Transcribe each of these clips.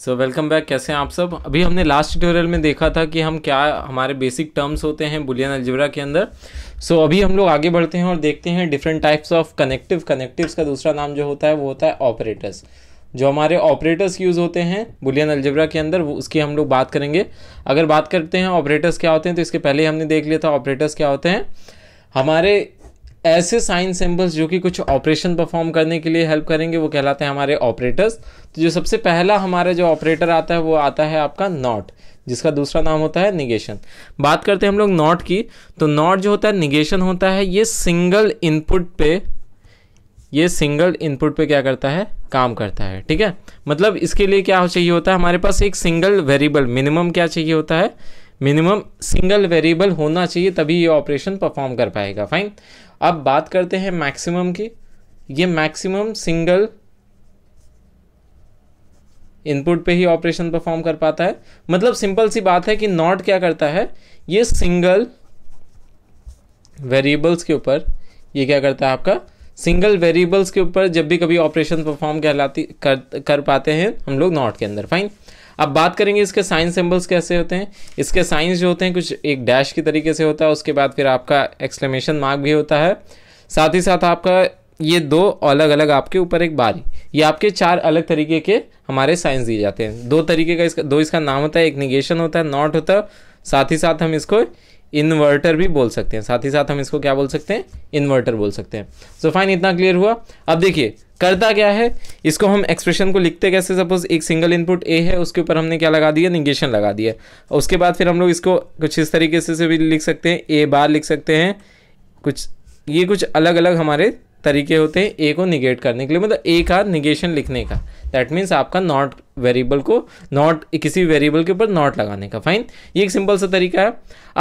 so welcome back कैसे हैं आप सब अभी हमने लास्ट ट्यूटोरियल में देखा था कि हम क्या हमारे बेसिक टर्म्स होते हैं बुलियन अलजबरा के अंदर सो so, अभी हम लोग आगे बढ़ते हैं और देखते हैं different types of connective connectives का दूसरा नाम जो होता है वो होता है ऑपरेटर्स जो हमारे ऑपरेटर्स यूज़ होते हैं बुलियन अलजबरा के अंदर उसकी हम लोग बात करेंगे अगर बात करते हैं ऑपरेटर्स क्या होते हैं तो इसके पहले हमने देख लिया था ऑपरेटर्स क्या होते हैं हमारे ऐसे साइन सिंबल्स जो कि कुछ ऑपरेशन परफॉर्म करने के लिए हेल्प करेंगे वो कहलाते हैं हमारे ऑपरेटर्स तो जो सबसे पहला हमारा जो ऑपरेटर आता है वो आता है आपका नॉट जिसका दूसरा नाम होता है निगेशन बात करते हैं हम लोग नॉट की तो नॉट जो होता है निगेशन होता है ये सिंगल इनपुट पे ये सिंगल इनपुट पे क्या करता है काम करता है ठीक है मतलब इसके लिए क्या हो चाहिए होता है हमारे पास एक सिंगल वेरिएबल मिनिमम क्या चाहिए होता है मिनिमम सिंगल वेरिएबल होना चाहिए तभी ये ऑपरेशन परफॉर्म कर पाएगा फाइन अब बात करते हैं मैक्सिमम की ये मैक्सिमम सिंगल इनपुट पे ही ऑपरेशन परफॉर्म कर पाता है मतलब सिंपल सी बात है कि नॉट क्या करता है ये सिंगल वेरिएबल्स के ऊपर ये क्या करता है आपका सिंगल वेरिएबल्स के ऊपर जब भी कभी ऑपरेशन परफॉर्म कहलाती कर कर पाते हैं हम लोग नॉट के अंदर फाइन अब बात करेंगे इसके साइन सिम्बल्स कैसे होते हैं इसके साइंस जो होते हैं कुछ एक डैश की तरीके से होता है उसके बाद फिर आपका एक्सक्लेमेशन मार्क भी होता है साथ ही साथ आपका ये दो अलग अलग आपके ऊपर एक बारी ये आपके चार अलग तरीके के हमारे साइंस दिए जाते हैं दो तरीके का इसका दो इसका नाम होता है एक निगेशन होता है नॉट होता है साथ ही साथ हम इसको इन्वर्टर भी बोल सकते हैं साथ ही साथ हम इसको क्या बोल सकते हैं इन्वर्टर बोल सकते हैं सो so, फाइन इतना क्लियर हुआ अब देखिए करता क्या है इसको हम एक्सप्रेशन को लिखते कैसे सपोज एक सिंगल इनपुट ए है उसके ऊपर हमने क्या लगा दिया निगेशन लगा दिया उसके बाद फिर हम लोग इसको कुछ इस तरीके से, से भी लिख सकते हैं ए बार लिख सकते हैं कुछ ये कुछ अलग अलग हमारे तरीके होते हैं ए को निगेट करने के लिए मतलब ए का निगेशन लिखने का दैट मीन्स आपका नॉट वेरिएबल को नॉट किसी वेरिएबल के ऊपर नॉट लगाने का फाइन ये एक सिंपल सा तरीका है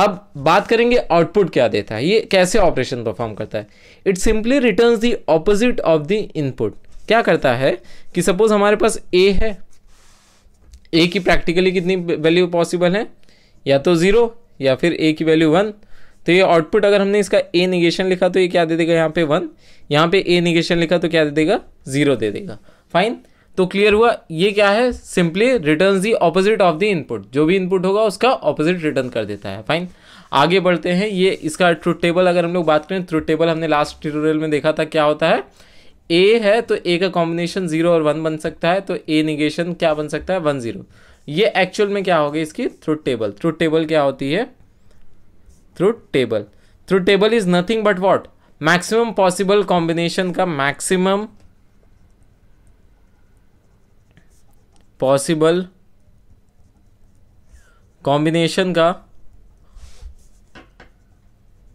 अब बात करेंगे आउटपुट क्या देता है ये कैसे ऑपरेशन परफॉर्म करता है it simply return the opposite of the input क्या करता है कि सपोज हमारे पास ए है ए की प्रैक्टिकली कितनी वैल्यू पॉसिबल है या तो ज़ीरो या फिर ए की वैल्यू वन तो ये आउटपुट अगर हमने इसका ए निगेशन लिखा तो ये क्या दे देगा यहाँ पे वन यहाँ पे ए निगेशन लिखा तो क्या दे देगा जीरो दे देगा फाइन तो क्लियर हुआ ये क्या है simply return the opposite of the input जो भी इनपुट होगा उसका ऑपोजिट रिटर्न कर देता है फाइन आगे बढ़ते हैं ये इसका ट्रूथ टेबल अगर हम लोग बात करें ट्रूथ टेबल हमने लास्ट ट्यूटोरियल में देखा था क्या होता है ए है तो ए का कॉम्बिनेशन जीरो और वन बन सकता है तो ए निगेशन क्या बन सकता है वन जीरो ये एक्चुअल में क्या होगी इसकी थ्रूट टेबल थ्रूट टेबल क्या होती है truth table truth table is nothing but what maximum possible combination का मैक्सिमम पॉसिबल कॉम्बिनेशन का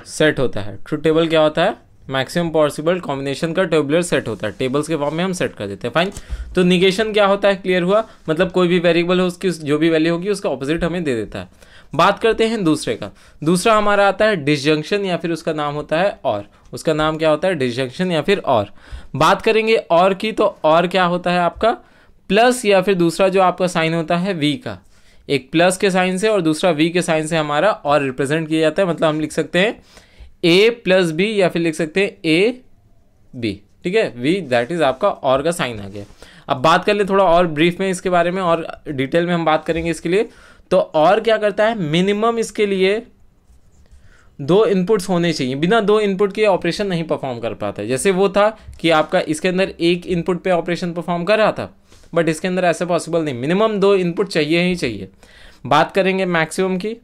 सेट होता है ट्रू टेबल क्या होता है मैक्सिमम पॉसिबल कॉम्बिनेशन का टेबुलर सेट होता है टेबल्स के फॉर्म में हम सेट कर देते हैं फाइन तो निगेशन क्या होता है क्लियर हुआ मतलब कोई भी वेरिएबल हो उसकी जो भी वैल्यू होगी उसका ऑपोजिट हमें दे देता है बात करते हैं दूसरे का दूसरा हमारा आता है डिसजंक्शन या फिर उसका नाम होता है और उसका नाम क्या होता है डिसजंक्शन या फिर और बात करेंगे और की तो और क्या होता है आपका प्लस या फिर दूसरा जो आपका साइन होता है वी का एक प्लस के साइन से और दूसरा वी के साइन से हमारा और रिप्रेजेंट किया जाता है मतलब हम लिख सकते हैं ए प्लस बी या फिर लिख सकते हैं ए बी ठीक है वी दैट इज़ आपका और का साइन आ गया अब बात कर ले थोड़ा और ब्रीफ में इसके बारे में और डिटेल में हम बात करेंगे इसके लिए तो और क्या करता है मिनिमम इसके लिए दो इनपुट्स होने चाहिए बिना दो इनपुट के ऑपरेशन नहीं परफॉर्म कर पाता जैसे वो था कि आपका इसके अंदर एक इनपुट पे ऑपरेशन परफॉर्म कर रहा था बट इसके अंदर ऐसा पॉसिबल नहीं मिनिमम दो इनपुट चाहिए ही चाहिए बात करेंगे मैक्सिमम की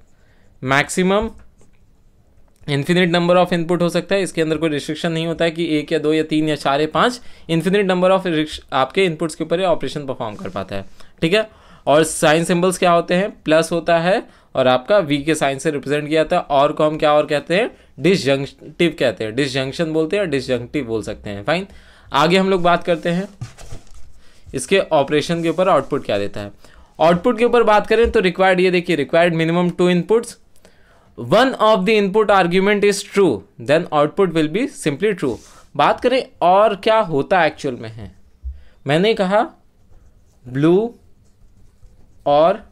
maximum infinite number of input हो सकता है इसके अंदर कोई रिस्ट्रिक्शन नहीं होता है कि एक या दो या तीन या चार या पाँच इन्फिनिट नंबर ऑफ आपके इनपुट्स के ऊपर ऑपरेशन परफॉर्म कर पाता है ठीक है और साइन सिंबल्स क्या होते हैं प्लस होता है और आपका वी के साइन से रिप्रेजेंट किया जाता है और को हम क्या और कहते हैं डिसजंक्टिव कहते हैं डिसजंक्शन बोलते हैं डिसजंक्टिव बोल सकते हैं फाइन आगे हम लोग बात करते हैं इसके ऑपरेशन के ऊपर आउटपुट क्या देता है आउटपुट के ऊपर बात करें तो रिक्वायर्ड ये देखिए required minimum two inputs one of the input argument is true then output will be simply true बात करें और क्या होता एक्चुअल में है मैंने कहा ब्लू और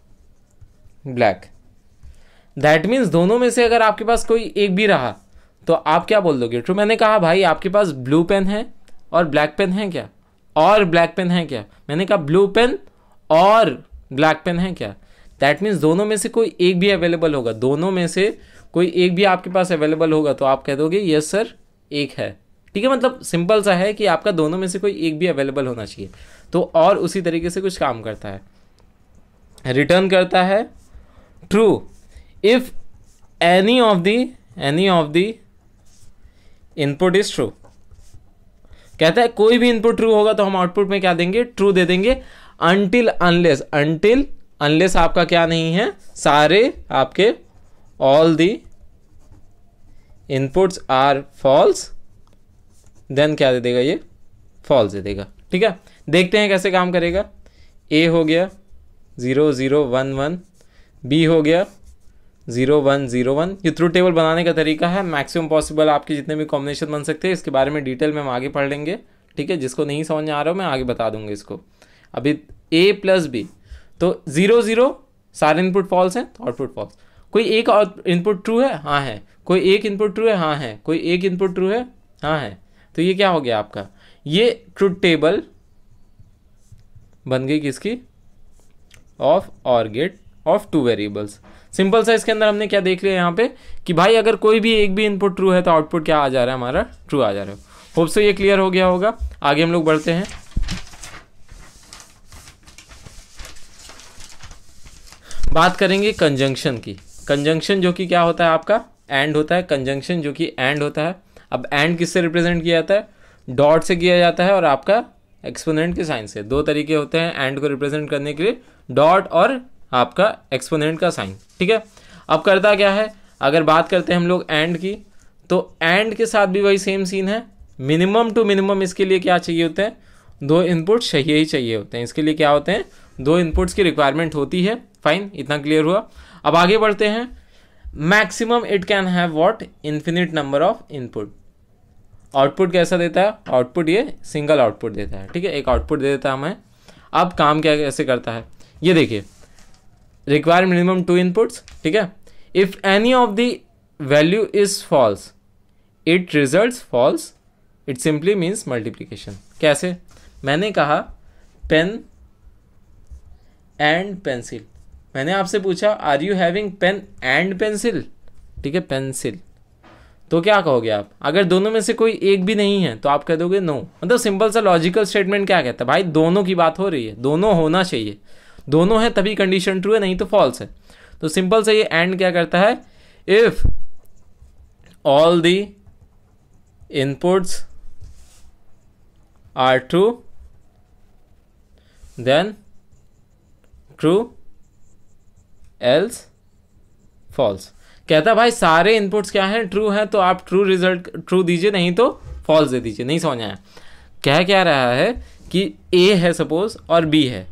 ब्लैक दैट मीन्स दोनों में से अगर आपके पास कोई एक भी रहा तो आप क्या बोल दोगे ट्रू मैंने कहा भाई आपके पास ब्लू पेन है और ब्लैक पेन है क्या और ब्लैक पेन है क्या मैंने कहा ब्लू पेन और ब्लैक पेन है क्या दैट मीन्स दोनों में से कोई एक भी अवेलेबल होगा दोनों में से कोई एक भी आपके पास अवेलेबल होगा तो आप कह दोगे यस सर एक है ठीक है मतलब सिंपल सा है कि आपका दोनों में से कोई एक भी अवेलेबल होना चाहिए तो और उसी तरीके से कुछ काम करता है रिटर्न करता है true if any of the any of the input is true कहता है कोई भी इनपुट ट्रू होगा तो हम आउटपुट में क्या देंगे ट्रू दे देंगे अनटिल अनलेस अनटिल अनलेस आपका क्या नहीं है सारे आपके all the inputs are false then क्या दे देगा ये फॉल्स दे देगा ठीक है देखते हैं कैसे काम करेगा ए हो गया zero zero one one B हो गया ज़ीरो वन ज़ीरो वन ये थ्रू टेबल बनाने का तरीका है मैक्सिमम पॉसिबल आपके जितने भी कॉम्बिनेशन बन सकते हैं इसके बारे में डिटेल में हम आगे पढ़ लेंगे ठीक है जिसको नहीं समझ में आ रहा हो मैं आगे बता दूंगा इसको अभी ए प्लस बी तो ज़ीरो ज़ीरो सारे इनपुट फॉल्स हैं आउटपुट तो फॉल्स कोई एक इनपुट ट्रू है हाँ है कोई एक इनपुट ट्रू है हाँ है कोई एक इनपुट ट्रू है हाँ है तो ये क्या हो गया आपका ये ट्रूथ टेबल बन गई किसकी of OR gate of two variables simple सा इसके अंदर हमने क्या देख लिया यहाँ पे कि भाई अगर कोई भी एक भी इनपुट ट्रू है तो आउटपुट क्या आ जा रहा है हमारा ट्रू आ जा रहा है होप सो ये क्लियर हो गया होगा आगे हम लोग बढ़ते हैं बात करेंगे कंजंक्शन की कंजंक्शन जो कि क्या होता है आपका एंड होता है कंजंक्शन जो कि एंड होता है अब एंड किससे रिप्रेजेंट किया जाता है डॉट से किया जाता है और आपका एक्सपोनेंट के साइन से दो तरीके होते हैं एंड को रिप्रेजेंट करने के लिए डॉट और आपका एक्सपोनेंट का साइन ठीक है अब करता क्या है अगर बात करते हैं हम लोग एंड की तो एंड के साथ भी वही सेम सीन है मिनिमम टू मिनिमम इसके लिए क्या चाहिए होते हैं दो इनपुट चाहिए ही चाहिए होते हैं इसके लिए क्या होते हैं दो इनपुट्स की रिक्वायरमेंट होती है फाइन इतना क्लियर हुआ अब आगे बढ़ते हैं maximum it can have what infinite number of input output कैसा देता है आउटपुट ये सिंगल आउटपुट देता है ठीक है एक आउटपुट दे देता है हमें अब काम क्या कैसे करता है ये देखिए रिक्वायर मिनिमम टू इनपुट्स ठीक है if any of the value is false it result false it simply means multiplication कैसे मैंने कहा पेन एंड पेंसिल मैंने आपसे पूछा are you having pen and pencil ठीक है पेंसिल तो क्या कहोगे आप अगर दोनों में से कोई एक भी नहीं है तो आप कह दोगे नो मतलब सिंपल सा लॉजिकल स्टेटमेंट क्या कहता है भाई दोनों की बात हो रही है दोनों होना चाहिए दोनों है तभी कंडीशन ट्रू है नहीं तो फॉल्स है तो सिंपल से ये एंड क्या करता है if all the inputs are true then true else false कहता है भाई सारे इनपुट्स क्या हैं ट्रू हैं तो आप ट्रू रिजल्ट ट्रू दीजिए नहीं तो फॉल्स दे दीजिए नहीं समझ आया कह क्या रहा है कि ए है सपोज और बी है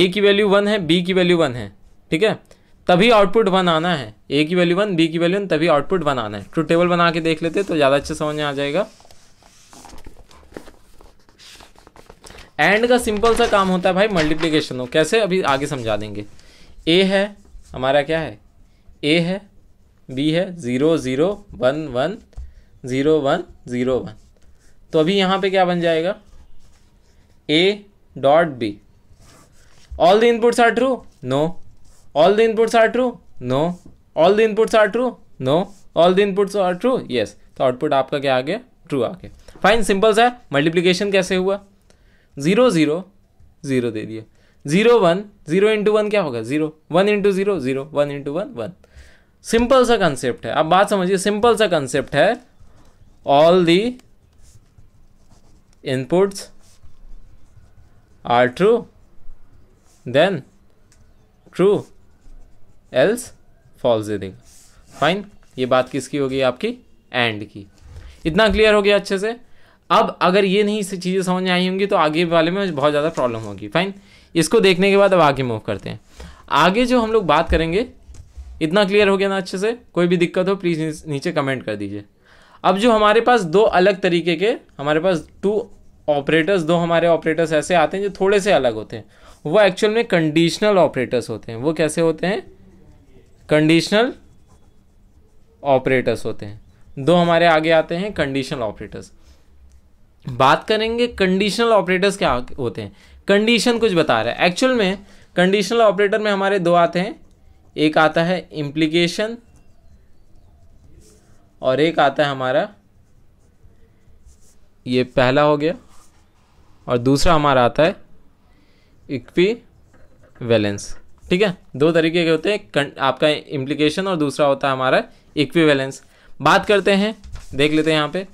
ए की वैल्यू वन है बी की वैल्यू वन है ठीक है तभी आउटपुट वन आना है ए की वैल्यू वन बी की वैल्यू वन तभी आउटपुट वन आना है ट्रू टेबल बना के देख लेते तो ज़्यादा अच्छे समझ में आ जाएगा एंड का सिंपल सा काम होता है भाई मल्टीप्लीकेशन हो कैसे अभी आगे समझा देंगे ए है हमारा क्या है ए है बी है zero zero one one zero one zero one तो अभी यहाँ पे क्या बन जाएगा A dot B all the inputs are true no all the inputs are true no all the inputs are true no all the inputs are true yes तो output आपका क्या आ गया ट्रू आ गया फाइन सिंपल सा है multiplication कैसे हुआ zero zero zero दे दिया zero one zero into one क्या होगा zero one into zero zero one into one one simple सा कंसेप्ट है आप बात समझिए सिंपल सा कंसेप्ट है all the inputs are true then true else false दे फाइन ये बात किसकी होगी आपकी एंड की इतना क्लियर हो गया अच्छे से अब अगर ये नहीं चीज़ें समझ में आई होंगी तो आगे वाले में बहुत ज़्यादा प्रॉब्लम होगी फाइन इसको देखने के बाद अब आगे मूव करते हैं आगे जो हम लोग बात करेंगे इतना क्लियर हो गया ना अच्छे से कोई भी दिक्कत हो प्लीज़ नीचे कमेंट कर दीजिए अब जो हमारे पास दो अलग तरीके के हमारे पास टू ऑपरेटर्स दो हमारे ऑपरेटर्स ऐसे आते हैं जो थोड़े से अलग होते हैं वो एक्चुअल में कंडीशनल ऑपरेटर्स होते हैं वो कैसे होते हैं कंडीशनल ऑपरेटर्स होते हैं दो हमारे आगे आते हैं कंडीशनल ऑपरेटर्स बात करेंगे कंडीशनल ऑपरेटर्स क्या होते हैं कंडीशन कुछ बता रहा है एक्चुअल में कंडीशनल ऑपरेटर में हमारे दो आते हैं एक आता है इम्प्लीकेशन और एक आता है हमारा ये पहला हो गया और दूसरा हमारा आता है इक्वी वैलेंस ठीक है दो तरीके के होते हैं आपका इम्प्लीकेशन और दूसरा होता है हमारा इक्वी वैलेंस बात करते हैं देख लेते हैं यहाँ पे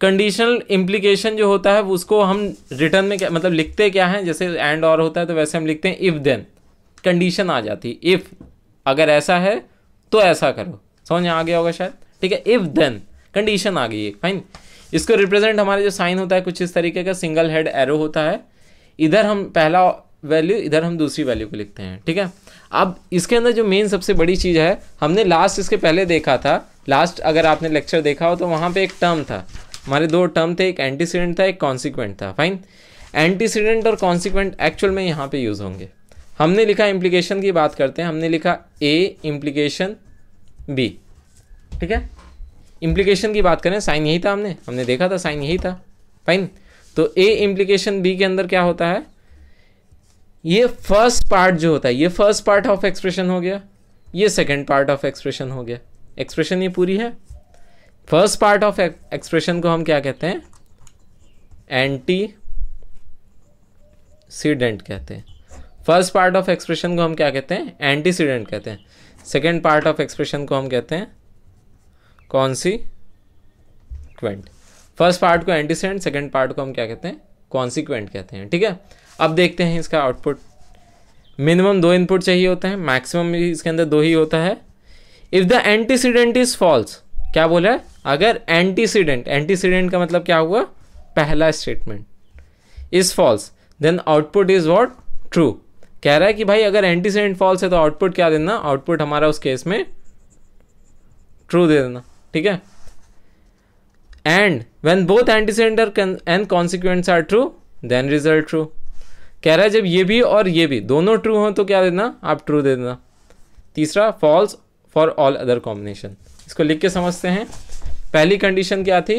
कंडीशनल इम्प्लीकेशन जो होता है उसको हम रिटर्न में क्या मतलब लिखते क्या है जैसे एंड और होता है तो वैसे हम लिखते हैं इफ़ देन कंडीशन आ जाती है इफ़ अगर ऐसा है तो ऐसा करो समझ आ गया होगा शायद ठीक है इफ़ देन कंडीशन आ गई है फाइन इसको रिप्रेजेंट हमारे जो साइन होता है कुछ इस तरीके का सिंगल हेड एरो होता है इधर हम पहला वैल्यू इधर हम दूसरी वैल्यू को लिखते हैं ठीक है अब इसके अंदर जो मेन सबसे बड़ी चीज़ है हमने लास्ट इसके पहले देखा था लास्ट अगर आपने लेक्चर देखा हो तो वहाँ पे एक टर्म था हमारे दो टर्म थे एक एंटीसीडेंट था एक कॉन्सिक्वेंट था फाइन एंटीसीडेंट और कॉन्सिक्वेंट एक्चुअल में यहाँ पे यूज़ होंगे हमने लिखा इम्प्लीकेशन की बात करते हैं हमने लिखा ए इम्प्लीकेशन बी ठीक है इम्प्लीकेशन की बात करें साइन यही था हमने हमने देखा था साइन यही था फाइन तो ए इम्प्लीकेशन बी के अंदर क्या होता है ये फर्स्ट पार्ट जो होता है ये फर्स्ट पार्ट ऑफ एक्सप्रेशन हो गया ये सेकेंड पार्ट ऑफ एक्सप्रेशन हो गया एक्सप्रेशन ये पूरी है फर्स्ट पार्ट ऑफ एक्सप्रेशन को हम क्या कहते हैं एंटी सीडेंट कहते हैं फर्स्ट पार्ट ऑफ एक्सप्रेशन को हम क्या कहते हैं एंटीसीडेंट कहते हैं सेकेंड पार्ट ऑफ एक्सप्रेशन को हम कहते हैं consequent first part को एंटीसीडेंट सेकेंड पार्ट को हम क्या कहते हैं कॉन्सिक्वेंट कहते हैं ठीक है अब देखते हैं इसका आउटपुट मिनिमम दो इनपुट चाहिए होते हैं मैक्सिमम इसके अंदर दो ही होता है if the antecedent is false क्या बोला है अगर एंटीसीडेंट एंटीसीडेंट का मतलब क्या हुआ पहला statement is false then output is what true कह रहा है कि भाई अगर एंटीसीडेंट फॉल्स है तो आउटपुट क्या देना आउटपुट हमारा उस केस में ट्रू दे देना ठीक है and when both antecedent and consequence are true then result true कह रहा है जब ये भी और ये भी दोनों ट्रू हों तो क्या देना आप ट्रू दे देना तीसरा false for all other combination इसको लिख के समझते हैं पहली कंडीशन क्या थी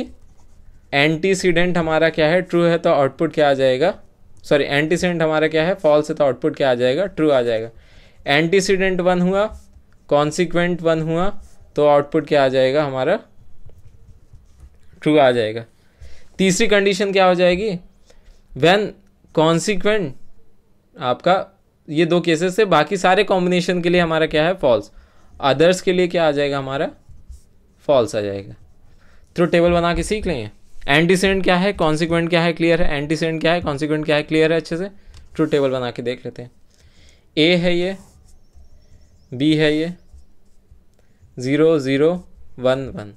एंटीसीडेंट हमारा क्या है ट्रू है तो आउटपुट क्या आ जाएगा सॉरी एंटीसीडेंट हमारा क्या है फॉल्स है तो आउटपुट क्या आ जाएगा ट्रू आ जाएगा एंटीसीडेंट वन हुआ कॉन्सिक्वेंट वन हुआ तो आउटपुट क्या आ जाएगा हमारा ट्रू आ जाएगा तीसरी कंडीशन क्या हो जाएगी वैन कॉन्सिक्वेंट आपका ये दो केसेस है बाकी सारे कॉम्बिनेशन के लिए हमारा क्या है फॉल्स अदर्स के लिए क्या आ जाएगा हमारा फॉल्स आ जाएगा तो टेबल बना के सीख लेंगे एंटीसीडेंट क्या है कॉन्सिक्वेंट क्या है क्लियर है एंटीसीडेंट क्या है कॉन्सिक्वेंट क्या है क्लियर है अच्छे से ट्रू टेबल बना के देख लेते हैं ए है ये बी है ये ज़ीरो ज़ीरो वन वन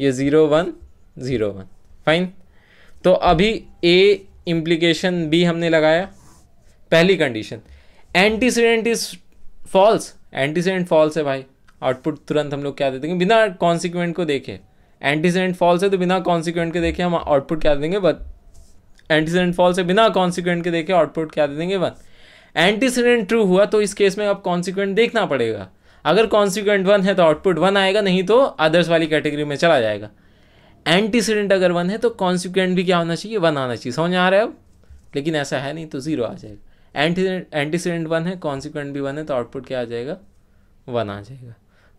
ये zero one zero one fine तो अभी ए इम्प्लीकेशन बी हमने लगाया पहली condition antecedent is false antecedent false है भाई आउटपुट तुरंत हम लोग क्या देते हैं बिना कॉन्सिक्वेंट को देखे एंटीसीडेंट फॉल्स है तो बिना कॉन्सिक्वेंट के देखे हम आउटपुट क्या देंगे वन एंटीसीडेंट फॉल से बिना कॉन्सिक्वेंट के देखे आउटपुट क्या दे देंगे वन एंटीसीडेंट ट्रू हुआ तो इस केस में अब कॉन्सिक्वेंट देखना पड़ेगा अगर कॉन्सिक्वेंट वन है तो आउटपुट वन आएगा नहीं तो अदर्स वाली कैटेगरी में चला जाएगा एंटीसीडेंट अगर वन है तो कॉन्सिक्वेंट भी क्या होना चाहिए वन आना चाहिए समझ आ रहा है अब लेकिन ऐसा है नहीं तो जीरो आ जाएगा एंटीसीडेंट एंटीसीडेंट वन है कॉन्सिक्वेंट भी वन है तो आउटपुट क्या आ जाएगा वन आ जाएगा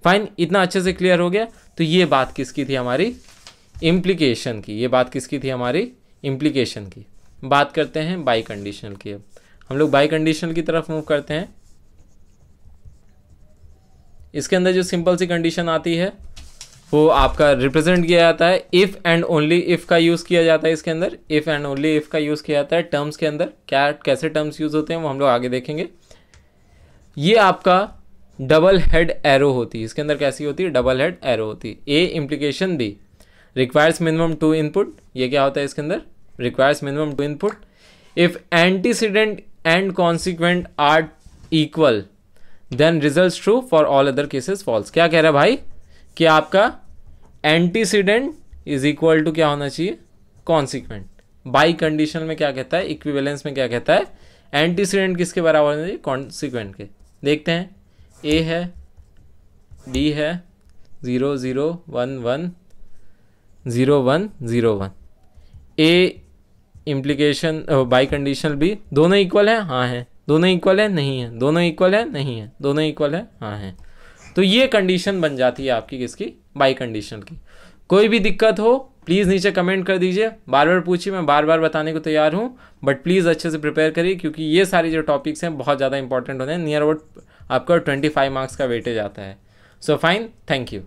फाइन इतना अच्छे से क्लियर हो गया तो ये बात किसकी थी हमारी इम्प्लीकेशन की ये बात किसकी थी हमारी इम्प्लीकेशन की बात करते हैं बाई कंडीशनल की अब हम लोग बाई कंडीशनल की तरफ मूव करते हैं इसके अंदर जो सिंपल सी कंडीशन आती है वो आपका रिप्रेजेंट किया जाता है इफ़ एंड ओनली इफ़ का यूज़ किया जाता है इसके अंदर इफ़ एंड ओनली इफ़ का यूज़ किया जाता है टर्म्स के अंदर क्या कैसे टर्म्स यूज़ होते हैं वो हम लोग आगे देखेंगे ये आपका डबल हेड एरो होती है इसके अंदर कैसी होती है डबल हेड एरो होती है A implication B requires minimum two input ये क्या होता है इसके अंदर requires minimum two input if antecedent and consequent are equal then result true for all other cases false क्या कह रहा है भाई कि आपका एंटीसीडेंट इज इक्वल टू क्या होना चाहिए कॉन्सिक्वेंट बाई कंडीशन में क्या कहता है इक्विवेलेंस में क्या कहता है एंटीसीडेंट किसके बराबर होना चाहिए कॉन्सिक्वेंट के देखते हैं ए है डी है zero zero one one zero one zero one A implication biconditional भी दोनों इक्वल है हाँ है दोनों इक्वल है नहीं है दोनों इक्वल है नहीं है दोनों इक्वल है हाँ है तो ये कंडीशन बन जाती है आपकी किसकी बाई कंडीशनल की कोई भी दिक्कत हो प्लीज़ नीचे कमेंट कर दीजिए बार बार पूछिए मैं बार बार बताने को तैयार हूँ बट प्लीज़ अच्छे से प्रिपेयर करिए क्योंकि ये सारे जो टॉपिक्स हैं बहुत ज़्यादा इंपॉर्टेंट होते हैं नियर अबाउट आपका ट्वेंटी फाइव मार्क्स का वेटेज आता है सो फाइन थैंक यू